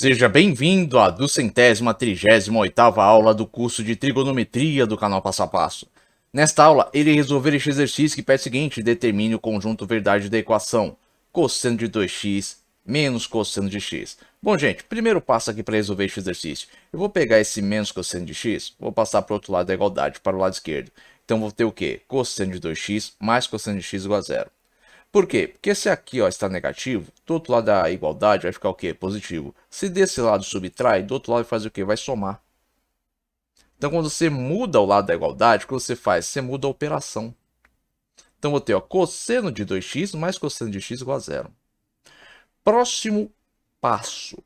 Seja bem-vindo à duzentésima trigésima oitava aula do curso de Trigonometria do canal Passo a Passo. Nesta aula, irei resolver este exercício que pede o seguinte, determine o conjunto verdade da equação cosseno de 2x menos cosseno de x. Bom, gente, primeiro passo aqui para resolver este exercício. Eu vou pegar esse menos cosseno de x, vou passar para o outro lado da igualdade, para o lado esquerdo. Então, vou ter o quê? Cosseno de 2x mais cosseno de x igual a zero. Por quê? Porque se aqui ó, está negativo, do outro lado da igualdade vai ficar o quê? Positivo. Se desse lado subtrai, do outro lado vai fazer o quê? Vai somar. Então, quando você muda o lado da igualdade, o que você faz? Você muda a operação. Então, vou ter ó, cosseno de 2x mais cosseno de x igual a zero. Próximo passo.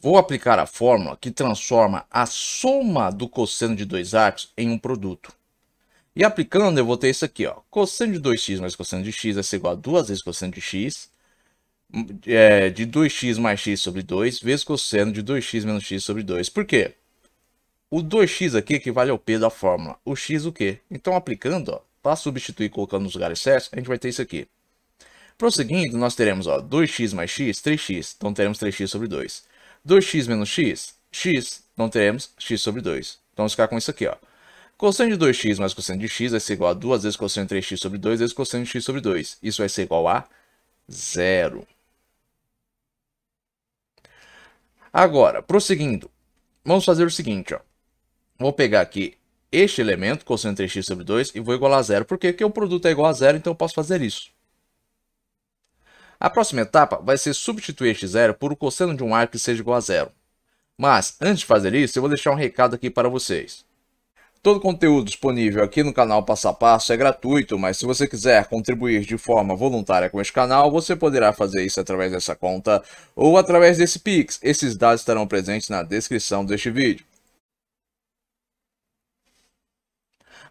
Vou aplicar a fórmula que transforma a soma do cosseno de dois arcos em um produto. E aplicando, eu vou ter isso aqui, ó. Cosseno de 2x mais cosseno de x vai ser igual a duas vezes cosseno de x. É, de 2x mais x sobre 2 vezes cosseno de 2x menos x sobre 2. Por quê? O 2x aqui equivale ao p da fórmula. O x o quê? Então, aplicando, ó, para substituir colocando nos lugares certos, a gente vai ter isso aqui. Prosseguindo, nós teremos ó, 2x mais x, 3x. Então, teremos 3x sobre 2. 2x menos x, x. Então, teremos x sobre 2. Então, vamos ficar com isso aqui. Ó. Cosseno de 2x mais cosseno de x vai ser igual a 2 vezes cosseno de 3x sobre 2 vezes cosseno de x sobre 2. Isso vai ser igual a zero. Agora, prosseguindo, vamos fazer o seguinte. Ó. Vou pegar aqui este elemento, cosseno de 3x sobre 2, e vou igualar a zero. Por quê? Porque o produto é igual a zero, então eu posso fazer isso. A próxima etapa vai ser substituir este zero por o cosseno de um arco que seja igual a zero. Mas, antes de fazer isso, eu vou deixar um recado aqui para vocês. Todo o conteúdo disponível aqui no canal Passo a Passo é gratuito, mas se você quiser contribuir de forma voluntária com este canal, você poderá fazer isso através dessa conta ou através desse Pix. Esses dados estarão presentes na descrição deste vídeo.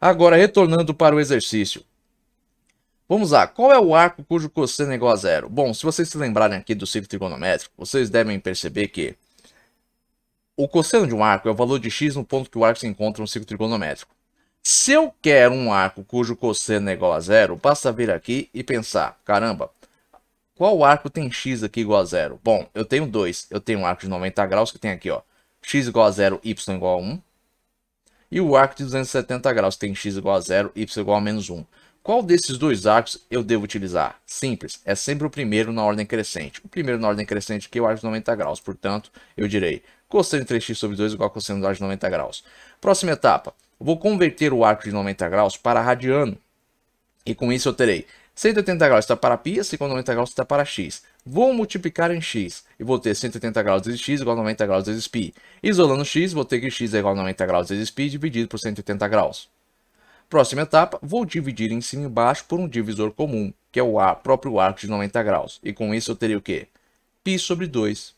Agora, retornando para o exercício. Vamos lá, qual é o arco cujo cosseno é igual a zero? Bom, se vocês se lembrarem aqui do ciclo trigonométrico, vocês devem perceber que o cosseno de um arco é o valor de x no ponto que o arco se encontra no ciclo trigonométrico. Se eu quero um arco cujo cosseno é igual a zero, basta vir aqui e pensar, caramba, qual arco tem x aqui igual a zero? Bom, eu tenho dois, eu tenho um arco de 90 graus que tem aqui, ó, x igual a zero, y igual a 1, e o arco de 270 graus que tem x igual a zero, y igual a menos 1. Qual desses dois arcos eu devo utilizar? Simples, é sempre o primeiro na ordem crescente. O primeiro na ordem crescente que é o arco de 90 graus, portanto, eu direi cosseno de 3x sobre 2 igual a cosseno do arco de 90 graus. Próxima etapa, vou converter o arco de 90 graus para radiano. E com isso eu terei 180 graus está para π, 90 assim graus está para x. Vou multiplicar em x e vou ter 180 graus vezes x igual a 90 graus vezes π. Isolando x, vou ter que x é igual a 90 graus vezes π dividido por 180 graus. Próxima etapa, vou dividir em cima e embaixo por um divisor comum, que é o ar, próprio arco de 90 graus. E com isso eu teria o quê? Π sobre 2.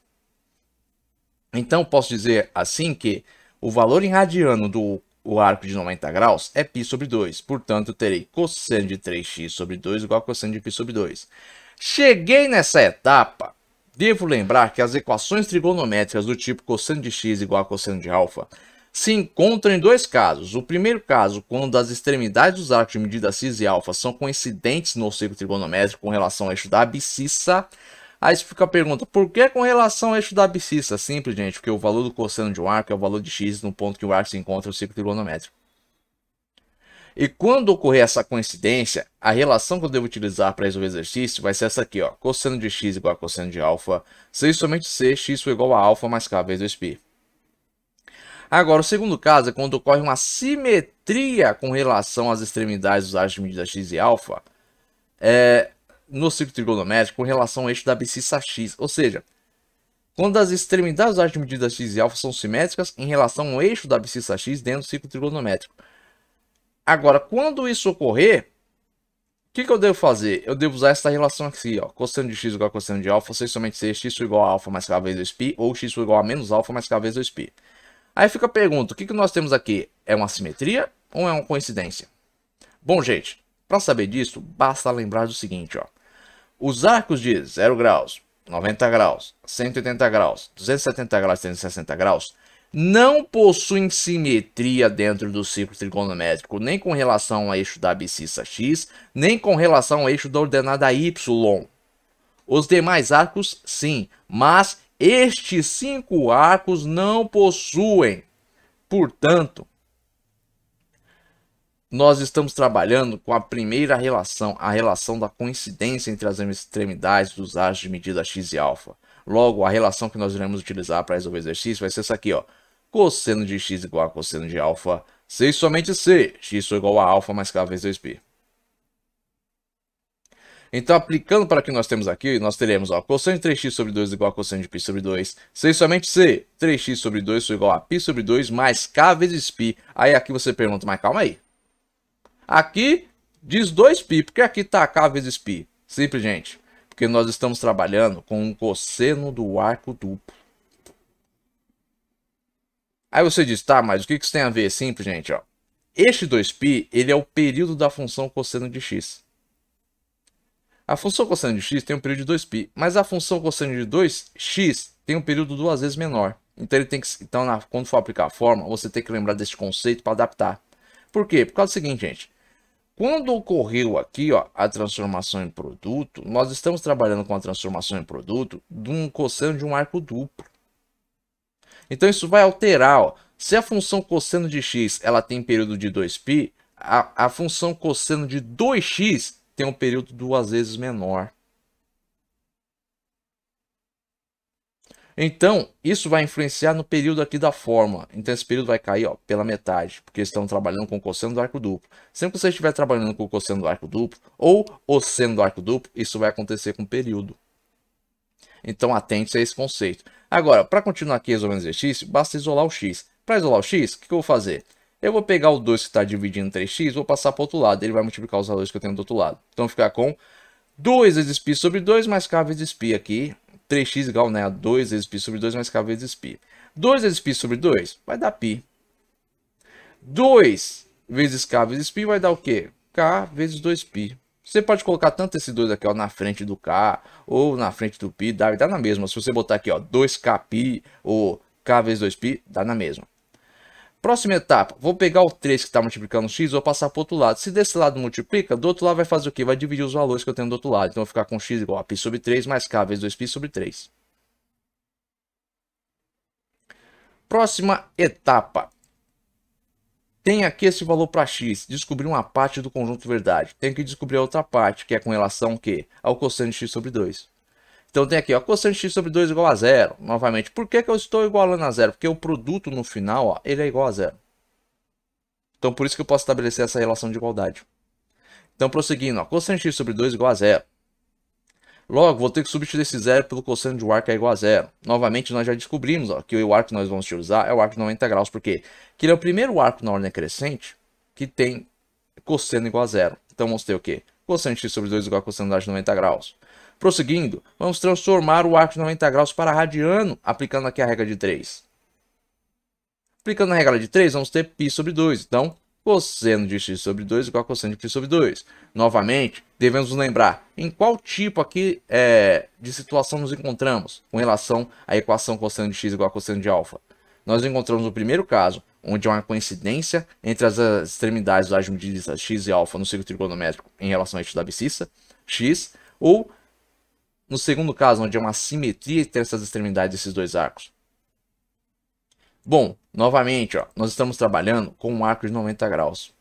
Então, posso dizer assim que o valor em radiano do o arco de 90 graus é π sobre 2. Portanto, terei cosseno de 3x sobre 2 igual a cosseno de π sobre 2. Cheguei nessa etapa, devo lembrar que as equações trigonométricas do tipo cosseno de x igual a cosseno de alfa se encontram em dois casos. O primeiro caso, quando as extremidades dos arcos de medida cis e alfa são coincidentes no cerco trigonométrico com relação ao eixo da abscissa. Aí fica a pergunta, por que com relação ao eixo da abscissa? Simples, gente, porque o valor do cosseno de um arco é o valor de x no ponto que o arco se encontra no círculo trigonométrico. E quando ocorrer essa coincidência, a relação que eu devo utilizar para resolver o exercício vai ser essa aqui, ó. Cosseno de x igual a cosseno de alfa, se somente c, x for igual a alfa mais k vezes 2π. Agora, o segundo caso é quando ocorre uma simetria com relação às extremidades dos áreas de medida x e alfa é, no ciclo trigonométrico com relação ao eixo da abscissa x. Ou seja, quando as extremidades dos áreas de medida x e alfa são simétricas em relação ao eixo da abscissa x dentro do ciclo trigonométrico. Agora, quando isso ocorrer, o que, que, eu devo fazer? Eu devo usar essa relação aqui, ó. Cosseno de x igual a cosseno de alfa, sei somente ser x igual a alfa mais k vezes 2π, ou x igual a menos alfa mais k vezes 2π. Aí fica a pergunta, o que, que nós temos aqui? É uma simetria ou é uma coincidência? Bom, gente, para saber disso, basta lembrar do seguinte, ó. Os arcos de 0 graus, 90 graus, 180 graus, 270 graus, 360 graus, não possuem simetria dentro do ciclo trigonométrico, nem com relação ao eixo da abscissa x, nem com relação ao eixo da ordenada y. Os demais arcos, sim, mas estes cinco arcos não possuem. Portanto, nós estamos trabalhando com a primeira relação, a relação da coincidência entre as extremidades dos arcos de medida x e alfa. Logo, a relação que nós iremos utilizar para resolver o exercício vai ser essa aqui, ó. Cosseno de x igual a cosseno de alfa, se somente c, x igual a alfa mais k vezes 2π. Então, aplicando para o que nós temos aqui, nós teremos ó, cosseno de 3x sobre 2 igual a cosseno de π sobre 2. Sei somente c, 3x sobre 2 foi igual a π sobre 2 mais k vezes π. Aí aqui você pergunta, mas calma aí. Aqui diz 2π, porque aqui está k vezes π. Simples, gente. Porque nós estamos trabalhando com um cosseno do arco duplo. Aí você diz, tá, mas o que isso tem a ver? Simples, gente, ó. Este 2π, ele é o período da função cosseno de x. A função cosseno de x tem um período de 2π, mas a função cosseno de 2x tem um período duas vezes menor. Então, ele tem que, então na, quando for aplicar a forma, você tem que lembrar desse conceito para adaptar. Por quê? Por causa do seguinte, gente. Quando ocorreu aqui ó, a transformação em produto, nós estamos trabalhando com a transformação em produto de um cosseno de um arco duplo. Então isso vai alterar. Ó. Se a função cosseno de x ela tem período de 2π, a, a função cosseno de 2x tem um período duas vezes menor. Então, isso vai influenciar no período aqui da fórmula. Então, esse período vai cair ó, pela metade, porque estão trabalhando com o cosseno do arco duplo. Sempre que você estiver trabalhando com o cosseno do arco duplo ou o seno do arco duplo, isso vai acontecer com o período. Então, atente-se a esse conceito. Agora, para continuar aqui resolvendo o exercício, basta isolar o x. Para isolar o x, o que eu vou fazer? Eu vou pegar o 2 que está dividindo 3x, vou passar para o outro lado. Ele vai multiplicar os valores que eu tenho do outro lado. Então ficar com 2 vezes π sobre 2 mais k vezes π aqui. 3x igual né, a 2 vezes π sobre 2 mais k vezes π. 2 vezes π sobre 2 vai dar π. 2 vezes k vezes π vai dar o quê? k vezes 2π. Você pode colocar tanto esse 2 aqui ó, na frente do k ou na frente do π, dá, dá na mesma. Se você botar aqui ó, 2kπ ou k vezes 2π, dá na mesma. Próxima etapa, vou pegar o 3 que está multiplicando x, vou passar para o outro lado. Se desse lado multiplica, do outro lado vai fazer o quê? Vai dividir os valores que eu tenho do outro lado. Então, vou ficar com x igual a π sobre 3 mais k vezes 2π sobre 3. Próxima etapa. Tem aqui esse valor para x, descobrir uma parte do conjunto verdade. Tenho que descobrir a outra parte, que é com relação ao quê? Ao cosseno de x sobre 2. Então tem aqui, ó, quociente x sobre 2 é igual a zero. Novamente, por que, que eu estou igualando a zero? Porque o produto no final, ó, ele é igual a zero. Então por isso que eu posso estabelecer essa relação de igualdade. Então prosseguindo, ó, quociente x sobre 2 é igual a zero. Logo, vou ter que substituir esse zero pelo cosseno de arco é igual a zero. Novamente, nós já descobrimos ó, que o arco que nós vamos utilizar é o arco de 90 graus, porque que ele é o primeiro arco na ordem crescente que tem cosseno igual a zero. Então vamos ter o quê? Cosseno de x sobre 2 é igual a cosseno de 90 graus. Prosseguindo, vamos transformar o arco de 90 graus para radiano, aplicando aqui a regra de 3. Aplicando a regra de 3, vamos ter π sobre 2. Então, cosseno de x sobre 2 igual a cosseno de π sobre 2. Novamente, devemos nos lembrar em qual tipo aqui é, de situação nos encontramos com relação à equação cosseno de x igual a cosseno de alfa. Nós encontramos no primeiro caso, onde há uma coincidência entre as extremidades das medidas x e alfa no ciclo trigonométrico em relação ao eixo da abscissa, x, ou no segundo caso, onde há é uma simetria entre essas extremidades desses dois arcos. Bom, novamente, ó, nós estamos trabalhando com um arco de 90 graus.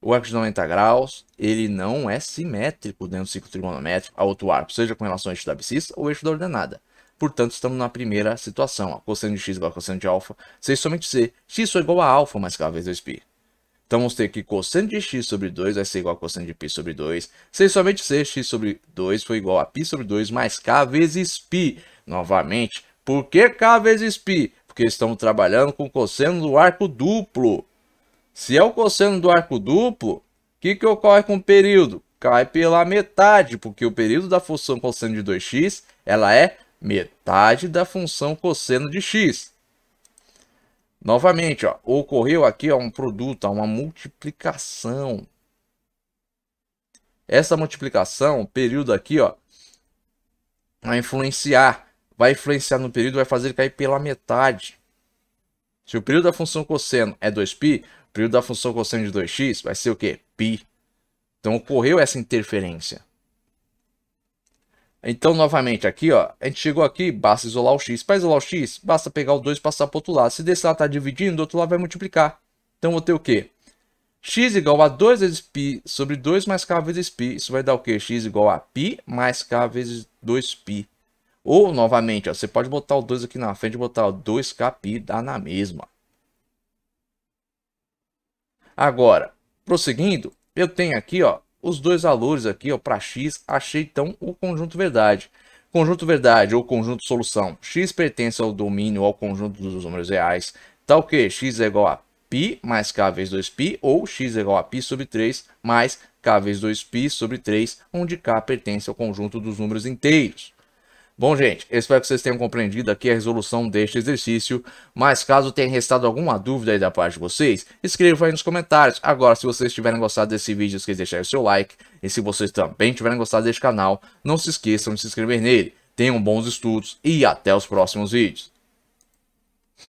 O arco de 90 graus, ele não é simétrico dentro do ciclo trigonométrico ao outro arco, seja com relação ao eixo da abscissa ou eixo da ordenada. Portanto, estamos na primeira situação, ó, cosseno de x igual a cosseno de alfa, se somente c, x igual a alfa mais k vezes 2π. Então vamos ter que cosseno de x sobre 2 vai ser igual a cosseno de π sobre 2. Se somente ser x sobre 2 foi igual a π sobre 2 mais k vezes π. Novamente, por que k vezes π? Porque estamos trabalhando com cosseno do arco duplo. Se é o cosseno do arco duplo, o que, que ocorre com o período? Cai pela metade, porque o período da função cosseno de 2x ela é metade da função cosseno de x. Novamente, ó, ocorreu aqui ó, um produto, ó, uma multiplicação. Essa multiplicação, período aqui, ó, vai influenciar. Vai influenciar no período, vai fazer ele cair pela metade. Se o período da função cosseno é 2π, o período da função cosseno de 2x vai ser o quê? Π. Então ocorreu essa interferência. Então, novamente, aqui, ó, a gente chegou aqui, basta isolar o x. Para isolar o x, basta pegar o 2 e passar para o outro lado. Se desse lado está dividindo, do outro lado vai multiplicar. Então, vou ter o quê? x igual a 2 vezes π sobre 2 mais k vezes π. Isso vai dar o quê? x igual a π mais k vezes 2π. Ou, novamente, ó, você pode botar o 2 aqui na frente e botar o 2kπ, dá na mesma. Agora, prosseguindo, eu tenho aqui, ó, os dois valores aqui ó para x, achei então o conjunto verdade. Conjunto verdade ou conjunto solução, x pertence ao domínio ao conjunto dos números reais, tal tá que x é igual a π mais k vezes 2π ou x é igual a π sobre 3 mais k vezes 2π sobre 3, onde k pertence ao conjunto dos números inteiros. Bom, gente, espero que vocês tenham compreendido aqui a resolução deste exercício, mas caso tenha restado alguma dúvida aí da parte de vocês, escreva aí nos comentários. Agora, se vocês tiverem gostado desse vídeo, esqueçam de deixar o seu like, e se vocês também tiverem gostado deste canal, não se esqueçam de se inscrever nele. Tenham bons estudos e até os próximos vídeos.